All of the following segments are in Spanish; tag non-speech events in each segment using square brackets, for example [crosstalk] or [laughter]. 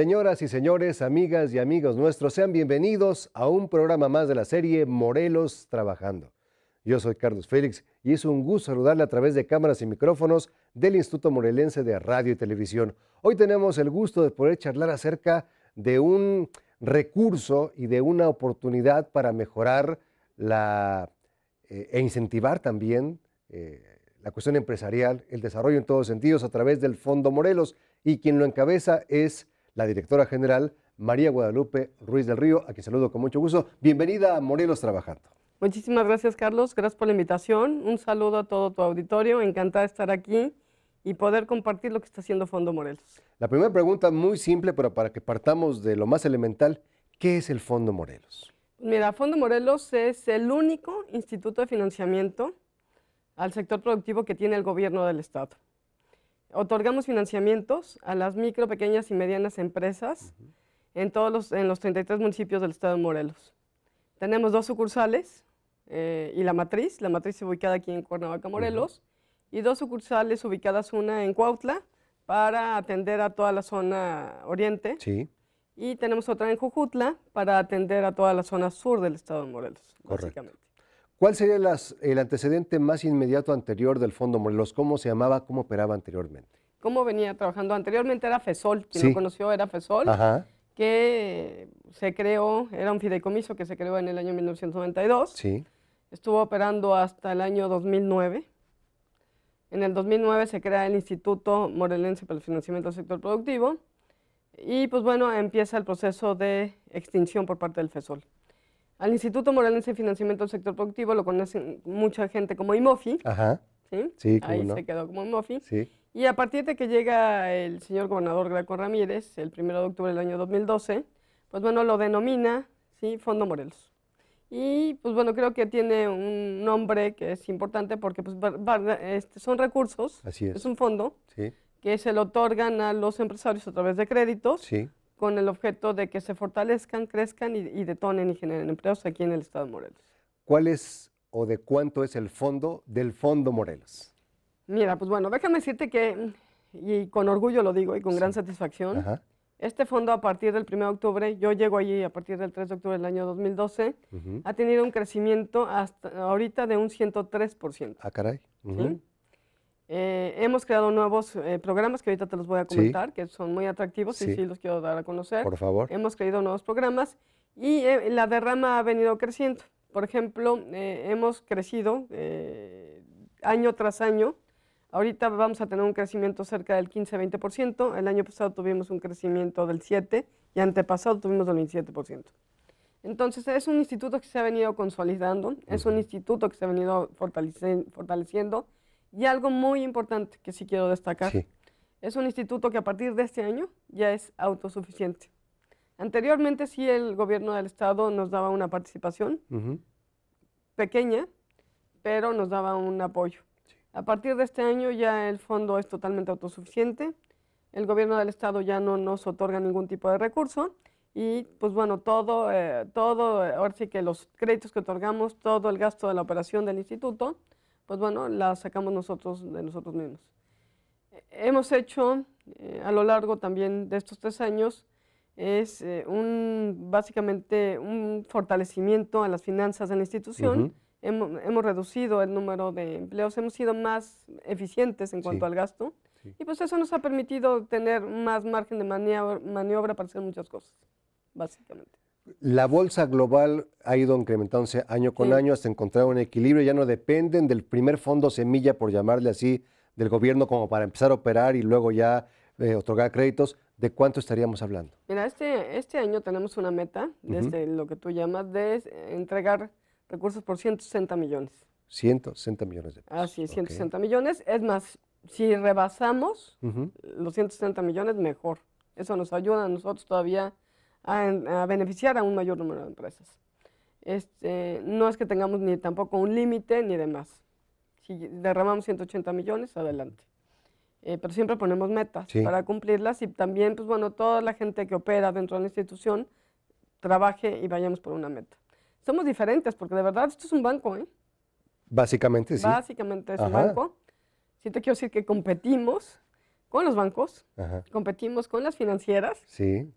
Señoras y señores, amigas y amigos nuestros, sean bienvenidos a un programa más de la serie Morelos Trabajando. Yo soy Carlos Félix y es un gusto saludarle a través de cámaras y micrófonos del Instituto Morelense de Radio y Televisión. Hoy tenemos el gusto de poder charlar acerca de un recurso y de una oportunidad para mejorar la, eh, e incentivar también eh, la cuestión empresarial, el desarrollo en todos sentidos a través del Fondo Morelos y quien lo encabeza es la directora general María Guadalupe Ruiz del Río, a quien saludo con mucho gusto. Bienvenida a Morelos Trabajando. Muchísimas gracias, Carlos. Gracias por la invitación. Un saludo a todo tu auditorio. Encantada de estar aquí y poder compartir lo que está haciendo Fondo Morelos. La primera pregunta, muy simple, pero para que partamos de lo más elemental, ¿qué es el Fondo Morelos? Mira, Fondo Morelos es el único instituto de financiamiento al sector productivo que tiene el gobierno del Estado otorgamos financiamientos a las micro, pequeñas y medianas empresas en todos los, en los 33 municipios del estado de Morelos. Tenemos dos sucursales eh, y la matriz, la matriz ubicada aquí en Cuernavaca, Morelos, y dos sucursales ubicadas, una en Cuautla, para atender a toda la zona oriente. Y tenemos otra en Jujutla para atender a toda la zona sur del estado de Morelos, Correcto. ¿Cuál sería el antecedente más inmediato anterior del Fondo Morelos? ¿Cómo se llamaba? ¿Cómo operaba anteriormente? ¿Cómo venía trabajando? Anteriormente era FESOL, quien lo conoció era FESOL, Ajá. que se creó, era un fideicomiso que se creó en el año 1992. Sí. Estuvo operando hasta el año 2009. En el 2009 se crea el Instituto Morelense para el Financiamiento del Sector Productivo y pues bueno, empieza el proceso de extinción por parte del FESOL. Al Instituto Morelense de Financiamiento del Sector Productivo lo conocen mucha gente como IMOFI. Ajá. ¿sí? Ahí se quedó como IMOFI. Sí. Y a partir de que llega el señor gobernador Graco Ramírez, el 1 de octubre del año 2012, pues bueno, lo denomina ¿sí? Fondo Morelos. Y pues bueno, creo que tiene un nombre que es importante porque pues, este, son recursos, Así es. es. un fondo sí. que se le otorgan a los empresarios a través de créditos sí con el objeto de que se fortalezcan, crezcan y, detonen y generen empleos aquí en el Estado de Morelos. ¿Cuál es o de cuánto es el fondo del Fondo Morelos? Mira, pues bueno, déjame decirte que, y con orgullo lo digo y con gran satisfacción, este fondo a partir del 1 de octubre, yo llego allí a partir del 3 de octubre del año 2012, ha tenido un crecimiento hasta ahorita de un 103%. Ah, caray. ¿sí? Eh, hemos creado nuevos eh, programas que ahorita te los voy a comentar, que son muy atractivos y sí los quiero dar a conocer. Por favor. Hemos creado nuevos programas y eh, la derrama ha venido creciendo. Por ejemplo, hemos crecido año tras año. Ahorita vamos a tener un crecimiento cerca del 15-20%. El año pasado tuvimos un crecimiento del 7% y antepasado tuvimos del 27%. Entonces, es un instituto que se ha venido consolidando, es un instituto que se ha venido fortaleciendo y algo muy importante que sí quiero destacar, es un instituto que a partir de este año ya es autosuficiente. Anteriormente sí el gobierno del estado nos daba una participación pequeña, pero nos daba un apoyo. A partir de este año ya el fondo es totalmente autosuficiente, el gobierno del estado ya no nos otorga ningún tipo de recurso y pues bueno, todo, eh, todo, ahora sí que los créditos que otorgamos, todo el gasto de la operación del instituto, pues bueno, la sacamos nosotros de nosotros mismos. Eh, hemos hecho eh, a lo largo también de estos tres años es eh, un, básicamente un fortalecimiento a las finanzas de la institución. hemos, reducido el número de empleos, hemos sido más eficientes en cuanto al gasto. Y pues eso nos ha permitido tener más margen de maniobra para hacer muchas cosas, básicamente la bolsa global ha ido incrementándose año con año hasta encontrar un equilibrio, ya no dependen del primer fondo semilla, por llamarle así, del gobierno como para empezar a operar y luego ya eh, otorgar créditos. ¿De cuánto estaríamos hablando? Mira, este, este año tenemos una meta, desde este, lo que tú llamas, de eh, entregar recursos por 160 millones. 160 millones de pesos. Ah, sí, 160 millones. Es más, si rebasamos los 160 millones, mejor. Eso nos ayuda a nosotros todavía a, beneficiar a un mayor número de empresas. Este, no es que tengamos ni tampoco un límite ni demás. Si derramamos 180 millones, adelante. Eh, pero siempre ponemos metas para cumplirlas y también, pues bueno, toda la gente que opera dentro de la institución trabaje y vayamos por una meta. Somos diferentes porque de verdad esto es un banco, ¿eh? Básicamente sí. Básicamente es un banco. Sí te quiero decir que competimos, con los bancos, competimos con las financieras. Sí.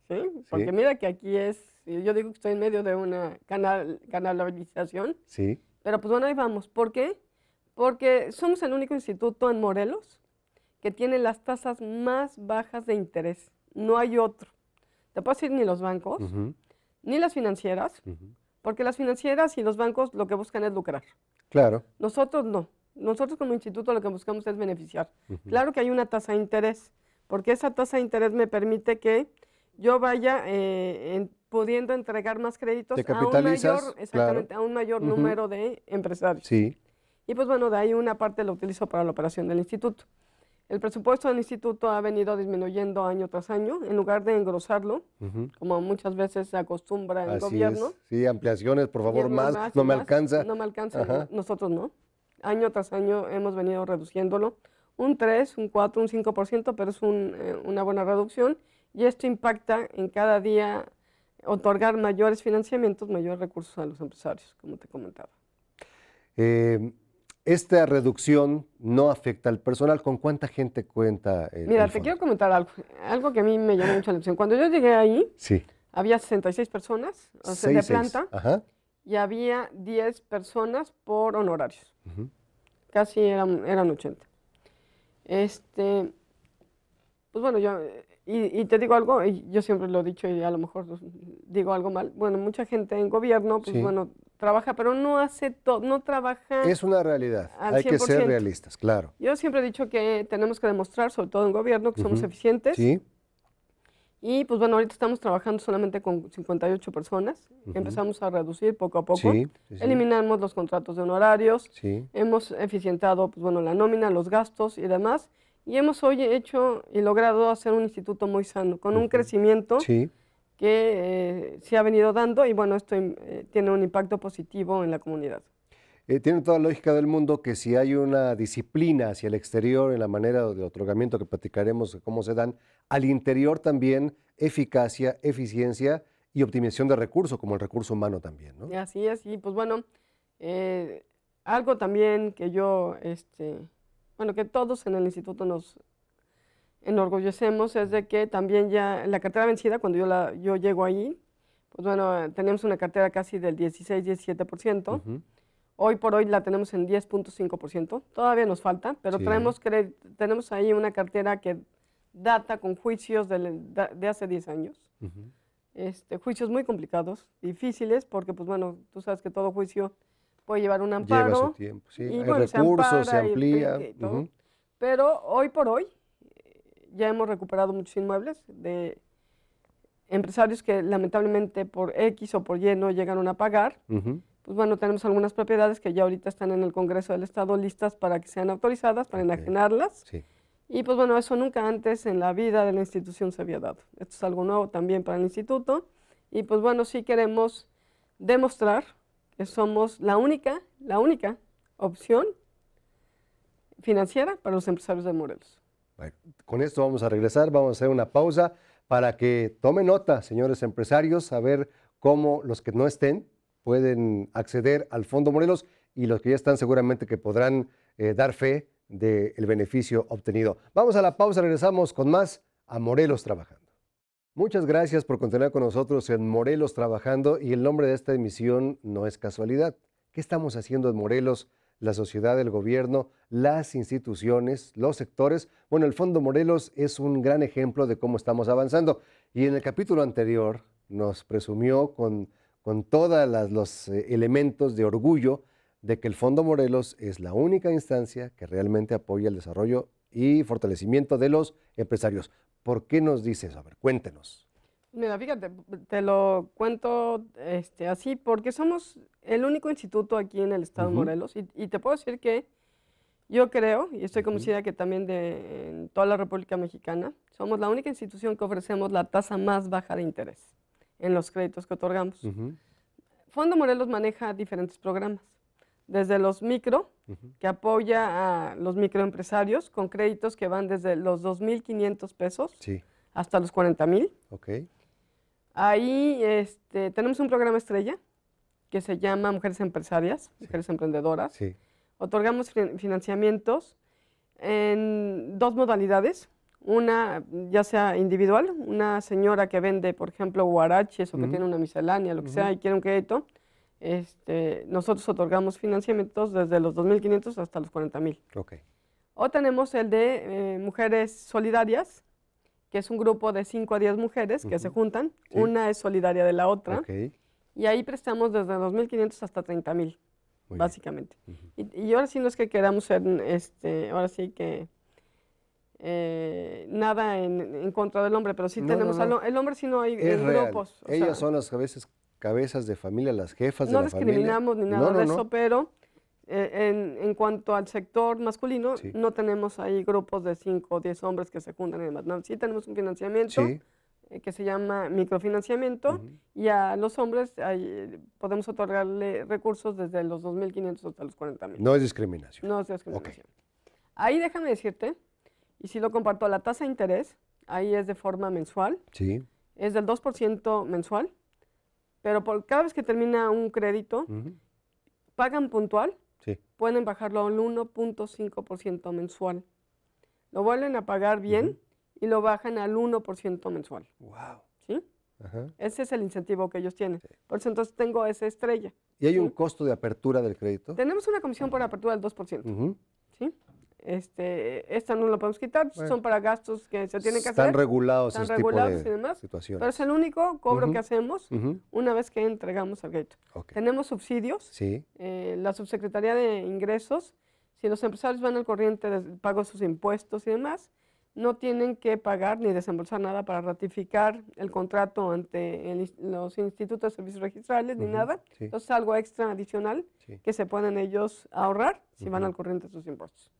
Porque mira que aquí es, eh, yo digo que estoy en medio de una canal, canalización. Sí. Pero pues bueno, ahí vamos. ¿Por qué? Porque somos el único instituto en Morelos que tiene las tasas más bajas de interés. No hay otro. Te puedo decir ni los bancos, ni las financieras, porque las financieras y los bancos lo que buscan es lucrar. Claro. Nosotros no. Nosotros como instituto lo que buscamos es beneficiar. Claro que hay una tasa de interés, porque esa tasa de interés me permite que yo vaya eh, pudiendo entregar más créditos a un mayor, exactamente, a un mayor número de empresarios. Sí. Y pues bueno, de ahí una parte lo utilizo para la operación del instituto. El presupuesto del instituto ha venido disminuyendo año tras año, en lugar de engrosarlo, como muchas veces se acostumbra el Así gobierno. Sí, ampliaciones, por favor, más, no, me alcanza. No me alcanza, nosotros no año tras año hemos venido reduciéndolo, un 3, un 4, un 5%, pero es eh, una buena reducción y esto impacta en cada día otorgar mayores financiamientos, mayores recursos a los empresarios, como te comentaba. Eh, esta reducción no afecta al personal. ¿Con cuánta gente cuenta? Mira, te quiero comentar algo, algo que a mí me llamó mucho la atención. Cuando yo llegué ahí, sí. había 66 personas o sea, de planta. Ajá y había 10 personas por honorarios. Casi eran, eran 80. Este, pues bueno, yo, y, te digo algo, yo siempre lo he dicho y a lo mejor digo algo mal. Bueno, mucha gente en gobierno, pues bueno, trabaja, pero no hace todo, no trabaja. Es una realidad, hay que ser realistas, claro. Yo siempre he dicho que tenemos que demostrar, sobre todo en gobierno, que somos eficientes. Sí y pues bueno, ahorita estamos trabajando solamente con 58 personas. Empezamos a reducir poco a poco. Eliminamos los contratos de honorarios. Hemos eficientado pues bueno, la nómina, los gastos y demás. Y hemos hoy hecho y logrado hacer un instituto muy sano, con un crecimiento que eh, se ha venido dando y bueno, esto eh, tiene un impacto positivo en la comunidad. Eh, tiene toda la lógica del mundo que si hay una disciplina hacia el exterior en la manera de otorgamiento que platicaremos cómo se dan, al interior también eficacia, eficiencia y optimización de recursos, como el recurso humano también. ¿no? Así es, y pues bueno, eh, algo también que yo, este, bueno, que todos en el instituto nos enorgullecemos es de que también ya la cartera vencida, cuando yo, la, yo llego ahí, pues bueno, tenemos una cartera casi del 16-17%. Hoy por hoy la tenemos en 10.5%. Todavía nos falta, pero tenemos ahí una cartera que data con juicios de, de hace 10 años. este, juicios muy complicados, difíciles, porque, pues bueno, tú sabes que todo juicio puede llevar un amparo. Lleva su tiempo, sí. Hay recursos, se, amplía. Pero hoy por hoy eh, ya hemos recuperado muchos inmuebles de empresarios que lamentablemente por X o por Y no llegaron a pagar. Pues bueno, tenemos algunas propiedades que ya ahorita están en el Congreso del Estado listas para que sean autorizadas, para enajenarlas. Sí y pues bueno, eso nunca antes en la vida de la institución se había dado. Esto es algo nuevo también para el instituto. Y pues bueno, sí queremos demostrar que somos la única, la única opción financiera para los empresarios de Morelos. con esto vamos a regresar, vamos a hacer una pausa para que tome nota, señores empresarios, a ver cómo los que no estén pueden acceder al Fondo Morelos y los que ya están seguramente que podrán eh, dar fe del beneficio obtenido. Vamos a la pausa, regresamos con más a Morelos Trabajando. Muchas gracias por continuar con nosotros en Morelos Trabajando y el nombre de esta emisión no es casualidad. ¿Qué estamos haciendo en Morelos? La sociedad, el gobierno, las instituciones, los sectores. Bueno, el Fondo Morelos es un gran ejemplo de cómo estamos avanzando. Y en el capítulo anterior nos presumió con, con todos los eh, elementos de orgullo de que el Fondo Morelos es la única instancia que realmente apoya el desarrollo y fortalecimiento de los empresarios. ¿Por qué nos dices A ver, cuéntenos. Mira, fíjate, te lo cuento este, así, porque somos el único instituto aquí en el estado Morelos, y, te puedo decir que yo creo, y estoy convencida que también de, toda la República Mexicana, somos la única institución que ofrecemos la tasa más baja de interés en los créditos que otorgamos. Fondo Morelos maneja diferentes programas desde los micro, que apoya a los microempresarios con créditos que van desde los 2.500 pesos hasta los 40.000. Okay. Ahí este, tenemos un programa estrella que se llama Mujeres Empresarias, Mujeres Emprendedoras. Sí. Otorgamos financiamientos en dos modalidades. Una, ya sea individual, una señora que vende, por ejemplo, huaraches o que tiene una miscelánea, lo que sea, y quiere un crédito este, nosotros otorgamos financiamientos desde los 2.500 hasta los 40.000. O tenemos el de eh, Mujeres Solidarias, que es un grupo de 5 a 10 mujeres que se juntan, una es solidaria de la otra, y ahí prestamos desde 2.500 hasta 30.000, básicamente. y, ahora sí no es que queramos ser, este, ahora sí que eh, nada en, contra del hombre, pero sí tenemos, el hombre si no hay grupos. Real. Ellas son las que a veces cabezas de familia, las jefas de la familia. No discriminamos ni nada de eso, pero eh, en, en, cuanto al sector masculino, no tenemos ahí grupos de 5 o 10 hombres que se juntan en el Sí tenemos un financiamiento eh, que se llama microfinanciamiento y a los hombres eh, podemos otorgarle recursos desde los 2.500 hasta los 40.000. No es discriminación. No es discriminación. Ahí déjame decirte, y si lo comparto, la tasa de interés, ahí es de forma mensual. Sí. Es del 2% mensual pero por cada vez que termina un crédito, pagan puntual, pueden bajarlo al 1.5% mensual. Lo vuelven a pagar bien y lo bajan al 1% mensual. ¡Wow! ¿Sí? Ajá. Ese es el incentivo que ellos tienen. Por eso entonces tengo esa estrella. ¿Y hay un costo de apertura del crédito? Tenemos una comisión por apertura del 2%. ¿sí? Este, esta no la podemos quitar, son para gastos que se tienen que están hacer. Regulados están este regulados y demás. Pero es el único cobro que hacemos una vez que entregamos al gate. Tenemos subsidios. Eh, la Subsecretaría de Ingresos, si los empresarios van al corriente, de pago sus impuestos y demás, no tienen que pagar ni desembolsar nada para ratificar el contrato ante los institutos de servicios registrales ni nada. entonces es algo extra adicional que se pueden ellos ahorrar si van al corriente de sus impuestos.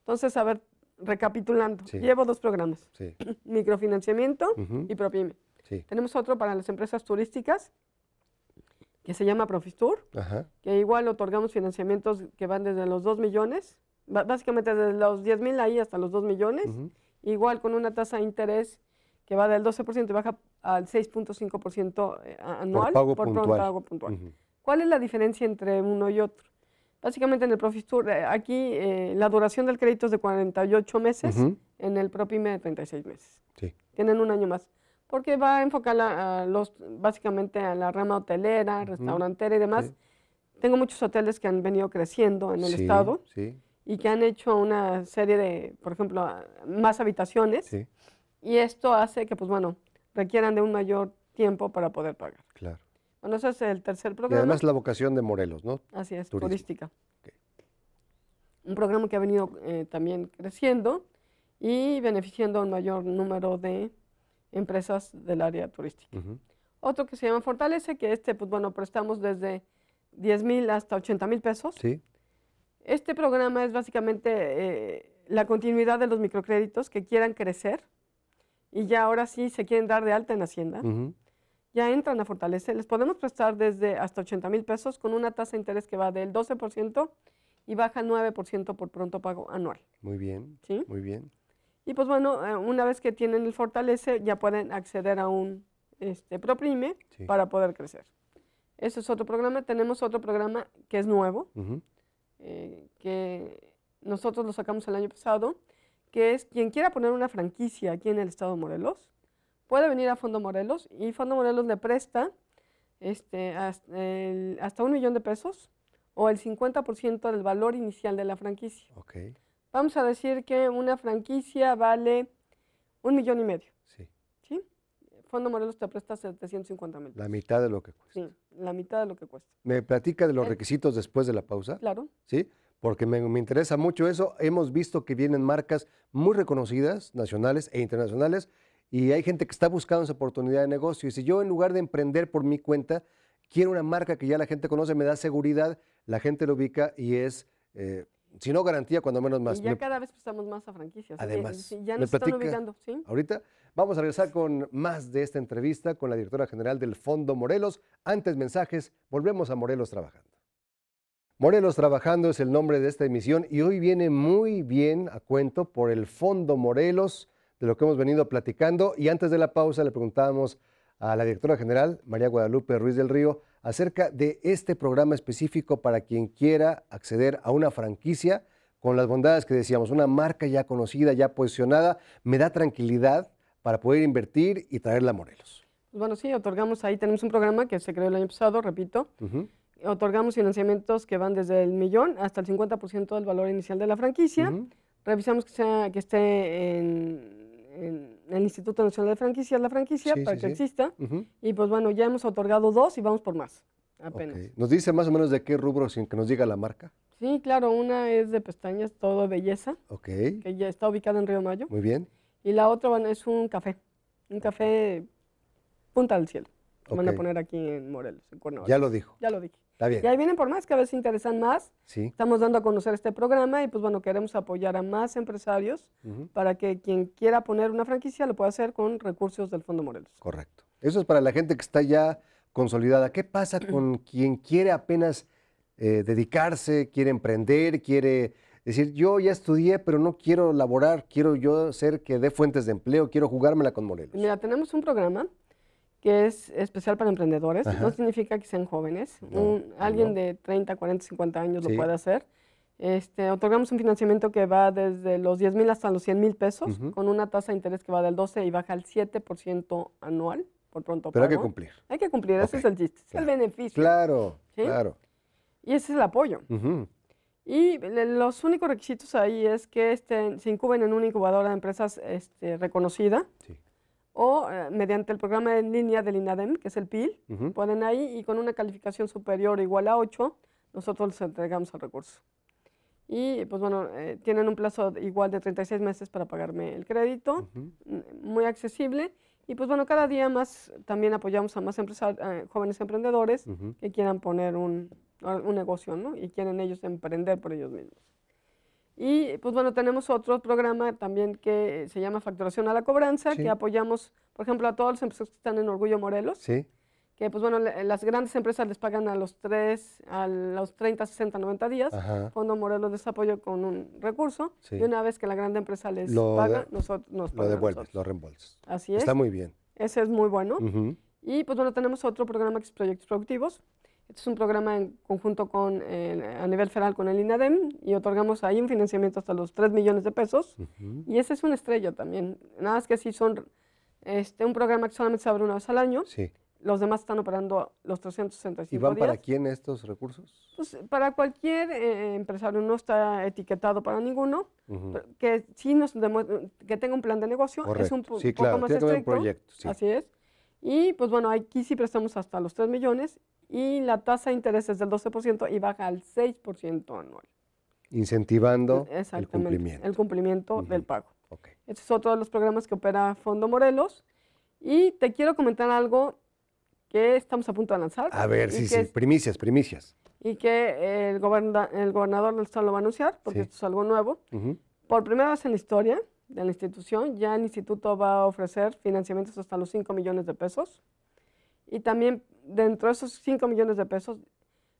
Entonces, a ver, recapitulando, llevo dos programas, [clears throat] microfinanciamiento y Propime. Tenemos otro para las empresas turísticas, que se llama Profistur, que igual otorgamos financiamientos que van desde los 2 millones, básicamente desde los 10 mil ahí hasta los 2 millones, igual con una tasa de interés que va del 12% y baja al 6.5% eh, anual por pago puntual. Pago puntual. ¿Cuál es la diferencia entre uno y otro? Básicamente en el Tour, eh, aquí eh, la duración del crédito es de 48 meses, en el Propime de 36 meses. Tienen un año más, porque va a enfocar los, básicamente a la rama hotelera, restaurantera y demás. Tengo muchos hoteles que han venido creciendo en el estado y que han hecho una serie de, por ejemplo, más habitaciones. Y esto hace que, pues bueno, requieran de un mayor tiempo para poder pagar. Claro. Bueno, ese es el tercer programa. Y además la vocación de Morelos, ¿no? Así es, turística. Un programa que ha venido eh, también creciendo y beneficiando a un mayor número de empresas del área turística. Otro que se llama Fortalece, que este, pues bueno, prestamos desde 10 mil hasta 80 mil pesos. Sí. Este programa es básicamente eh, la continuidad de los microcréditos que quieran crecer y ya ahora sí se quieren dar de alta en Hacienda ya entran a Fortalece. Les podemos prestar desde hasta 80 mil pesos con una tasa de interés que va del 12% y baja 9% por pronto pago anual. Muy bien. ¿Sí? Muy bien. Y pues bueno, eh, una vez que tienen el Fortalece, ya pueden acceder a un este, Proprime para poder crecer. Ese es otro programa. Tenemos otro programa que es nuevo, eh, que nosotros lo sacamos el año pasado, que es quien quiera poner una franquicia aquí en el estado de Morelos, puede venir a Fondo Morelos y Fondo Morelos le presta este, hasta, un millón de pesos o el 50% del valor inicial de la franquicia. Okay. Vamos a decir que una franquicia vale un millón y medio. Sí. ¿sí? Fondo Morelos te presta 750 mil. La mitad de lo que cuesta. Sí, la mitad de lo que cuesta. ¿Me platica de los requisitos después de la pausa? Claro. Sí, porque me, me, interesa mucho eso. Hemos visto que vienen marcas muy reconocidas, nacionales e internacionales, y hay gente que está buscando esa oportunidad de negocio. Y si yo en lugar de emprender por mi cuenta, quiero una marca que ya la gente conoce, me da seguridad, la gente lo ubica y es, eh, si no garantía, cuando menos más. Y ya cada vez prestamos pues, más a franquicias. Además, ya nos están ubicando. ¿sí? Ahorita vamos a regresar con más de esta entrevista con la directora general del Fondo Morelos. Antes mensajes, volvemos a Morelos Trabajando. Morelos Trabajando es el nombre de esta emisión y hoy viene muy bien a cuento por el Fondo Morelos de lo que hemos venido platicando. Y antes de la pausa le preguntábamos a la directora general, María Guadalupe Ruiz del Río, acerca de este programa específico para quien quiera acceder a una franquicia con las bondades que decíamos, una marca ya conocida, ya posicionada, me da tranquilidad para poder invertir y traerla a Morelos. Bueno, sí, otorgamos, ahí tenemos un programa que se creó el año pasado, repito, otorgamos financiamientos que van desde el millón hasta el 50% del valor inicial de la franquicia, revisamos que, sea, que esté en el, el, Instituto Nacional de Franquicias, la franquicia, para que exista. Y pues bueno, ya hemos otorgado dos y vamos por más, apenas. ¿Nos dice más o menos de qué rubro sin que nos diga la marca? Sí, claro, una es de pestañas Todo Belleza, que ya está ubicada en Río Mayo. Muy bien. Y la otra es un café, un café Punta del Cielo. van a poner aquí en Morelos, en Cuernavaca. Ya lo dijo. Ya lo dije. Y ahí vienen por más, que a veces interesan más. Estamos dando a conocer este programa y pues bueno, queremos apoyar a más empresarios para que quien quiera poner una franquicia lo pueda hacer con recursos del Fondo Morelos. Correcto. Eso es para la gente que está ya consolidada. ¿Qué pasa [clears throat] con quien quiere apenas eh, dedicarse, quiere emprender, quiere decir, yo ya estudié, pero no quiero laborar, quiero yo ser que dé fuentes de empleo, quiero jugármela con Morelos? Mira, tenemos un programa que es especial para emprendedores. No significa que sean jóvenes. alguien de 30, 40, 50 años lo puede hacer. Este, otorgamos un financiamiento que va desde los 10 mil hasta los 100 mil pesos, con una tasa de interés que va del 12 y baja al 7% anual, por pronto. Pero hay que cumplir. Hay que cumplir, ese es el chiste, el beneficio. Claro, claro. Y ese es el apoyo. Y los únicos requisitos ahí es que se incuben en una incubadora de empresas este, reconocida. Sí o eh, mediante el programa en línea del INADEM, que es el PIL, pueden ahí y con una calificación superior o igual a 8, nosotros les entregamos el recurso. Y pues bueno, eh, tienen un plazo igual de 36 meses para pagarme el crédito, mm, muy accesible. Y pues bueno, cada día más también apoyamos a más eh, jóvenes emprendedores que quieran poner un, un negocio, ¿no? Y quieren ellos emprender por ellos mismos. Y pues bueno, tenemos otro programa también que se llama Facturación a la Cobranza, que apoyamos, por ejemplo, a todos los empresarios que están en Orgullo Morelos. Sí. Que pues bueno, las grandes empresas les pagan a los tres a los 30, 60, 90 días. Fondo Morelos les apoya con un recurso. Y una vez que la grande empresa les paga, nosotros, nos paga. Lo devuelves, lo reembolsas. Así es. Está muy bien. Ese es muy bueno. Y pues bueno, tenemos otro programa que es Proyectos Productivos, este es un programa en conjunto con, eh, a nivel federal con el INADEM y otorgamos ahí un financiamiento hasta los 3 millones de pesos. Y ese es una estrella también. Nada más que si son este, un programa que solamente se abre una vez al año. Sí. Los demás están operando los 365 ¿Y van para quién estos recursos? Pues, para cualquier eh, empresario, no está etiquetado para ninguno. Que sí nos que tenga un plan de negocio, es un sí, claro. poco Un proyecto, Así es. Y pues bueno, aquí sí prestamos hasta los 3 millones y la tasa de interés es del 12% y baja al 6% anual. Incentivando el cumplimiento. El cumplimiento del pago. Okay. Este es otro de los programas que opera Fondo Morelos. Y te quiero comentar algo que estamos a punto de lanzar. A ver, sí, sí, primicias, primicias. Y que el, goberna, el gobernador del Estado lo va a anunciar, porque esto es algo nuevo. Por primera vez en la historia de la institución, ya el instituto va a ofrecer financiamientos hasta los 5 millones de pesos y también dentro de esos 5 millones de pesos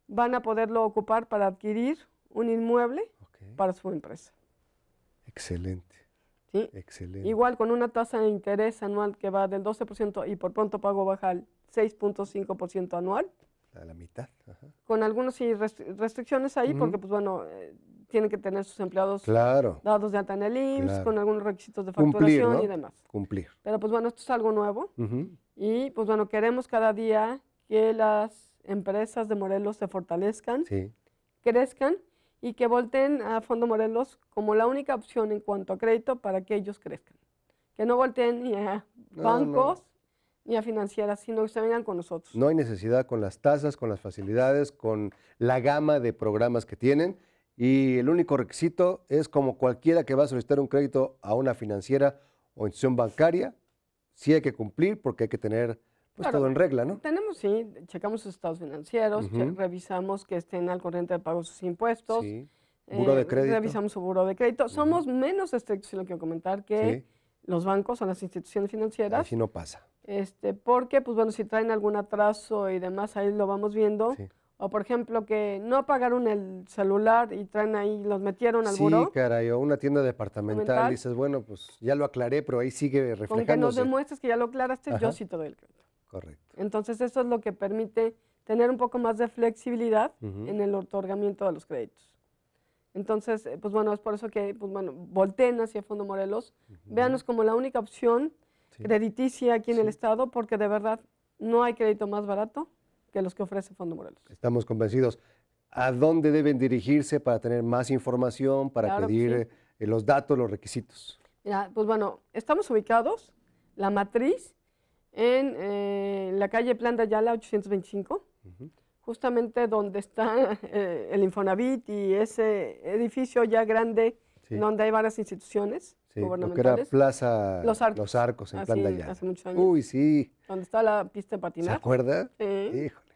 van a poderlo ocupar para adquirir un inmueble para su empresa. Excelente. Igual con una tasa de interés anual que va del 12% y por pronto pago baja al 6.5% anual. A la mitad. Con algunas restricciones ahí, porque pues bueno, eh, tienen que tener sus empleados claro. dados de alta en IMSS, con algunos requisitos de facturación y demás. Cumplir. Pero pues bueno, esto es algo nuevo. Y pues bueno, queremos cada día que las empresas de Morelos se fortalezcan, crezcan y que volteen a Fondo Morelos como la única opción en cuanto a crédito para que ellos crezcan. Que no volteen ni a bancos ni a financieras, sino que se vengan con nosotros. No hay necesidad con las tasas, con las facilidades, con la gama de programas que tienen. Y el único requisito es como cualquiera que va a solicitar un crédito a una financiera o institución bancaria, sí hay que cumplir porque hay que tener pues, todo en regla, ¿no? Tenemos, sí, checamos sus estados financieros, revisamos que estén al corriente de pago sus impuestos. Sí. Eh, de crédito. revisamos su buro de crédito. Somos menos estrictos, si lo quiero comentar, que los bancos o las instituciones financieras. Así no pasa. Este, porque, pues bueno, si traen algún atraso y demás, ahí lo vamos viendo. Sí o por ejemplo, que no pagaron el celular y traen ahí, los metieron al sí, Sí, caray, o una tienda departamental, y dices, bueno, pues ya lo aclaré, pero ahí sigue reflejándose. Con que nos demuestres que ya lo aclaraste, yo sí te doy el crédito. Correcto. Entonces eso es lo que permite tener un poco más de flexibilidad en el otorgamiento de los créditos. Entonces, eh, pues bueno, es por eso que, pues bueno, volteen hacia Fondo Morelos, veanos véanos como la única opción crediticia aquí en el Estado, porque de verdad no hay crédito más barato, que los que ofrece Fondo morales Estamos convencidos. ¿A dónde deben dirigirse para tener más información, para pedir eh, los datos, los requisitos? pues bueno, estamos ubicados, la matriz, en eh, la calle Planta de Ayala 825, justamente donde está [laughs] eh, el Infonavit y ese edificio ya grande donde hay varias instituciones sí, Lo que era Plaza Los Arcos, Los Arcos en ah, Plan de Hace muchos años. Uy, sí. Donde estaba la pista de patinar. ¿Se acuerda? Sí. Híjole.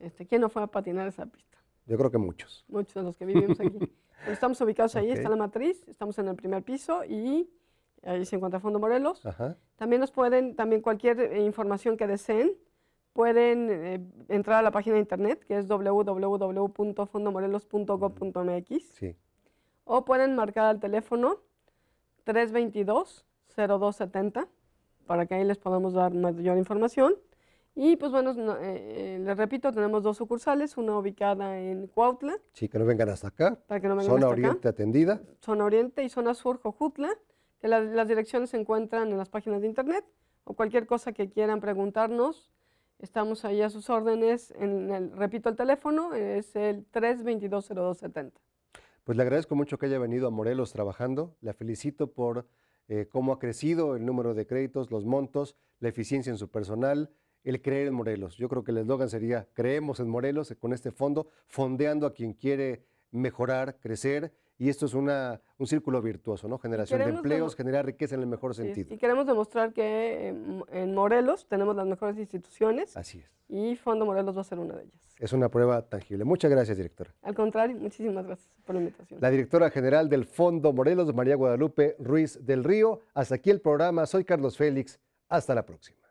Este, ¿Quién no fue a patinar esa pista? Yo creo que muchos. Muchos de los que vivimos aquí. [laughs] estamos ubicados ahí, está la matriz, estamos en el primer piso y ahí se encuentra Fondo Morelos. Ajá. También nos pueden, también cualquier eh, información que deseen, pueden eh, entrar a la página de internet que es www.fondomorelos.gov.mx. Sí o pueden marcar al teléfono 322-0270 para que ahí les podamos dar mayor información. Y pues bueno, eh, eh, les repito, tenemos dos sucursales, una ubicada en Cuautla. Sí, que no vengan hasta acá. Para que no vengan zona Oriente atendida. Zona Oriente y Zona Sur Jojutla, que las direcciones se encuentran en las páginas de internet o cualquier cosa que quieran preguntarnos, estamos ahí a sus órdenes. En el, repito, el teléfono es el 322-0270. Pues le agradezco mucho que haya venido a Morelos trabajando. La felicito por eh, cómo ha crecido el número de créditos, los montos, la eficiencia en su personal, el creer en Morelos. Yo creo que el eslogan sería creemos en Morelos con este fondo, fondeando a quien quiere mejorar, crecer y esto es una, un círculo virtuoso, ¿no? Generación de empleos, generar riqueza en el mejor sentido. Y queremos demostrar que en Morelos tenemos las mejores instituciones. Así es. Y Fondo Morelos va a ser una de ellas. Es una prueba tangible. Muchas gracias, directora. Al contrario, muchísimas gracias por la invitación. La directora general del Fondo Morelos, María Guadalupe Ruiz del Río. Hasta aquí el programa. Soy Carlos Félix. Hasta la próxima.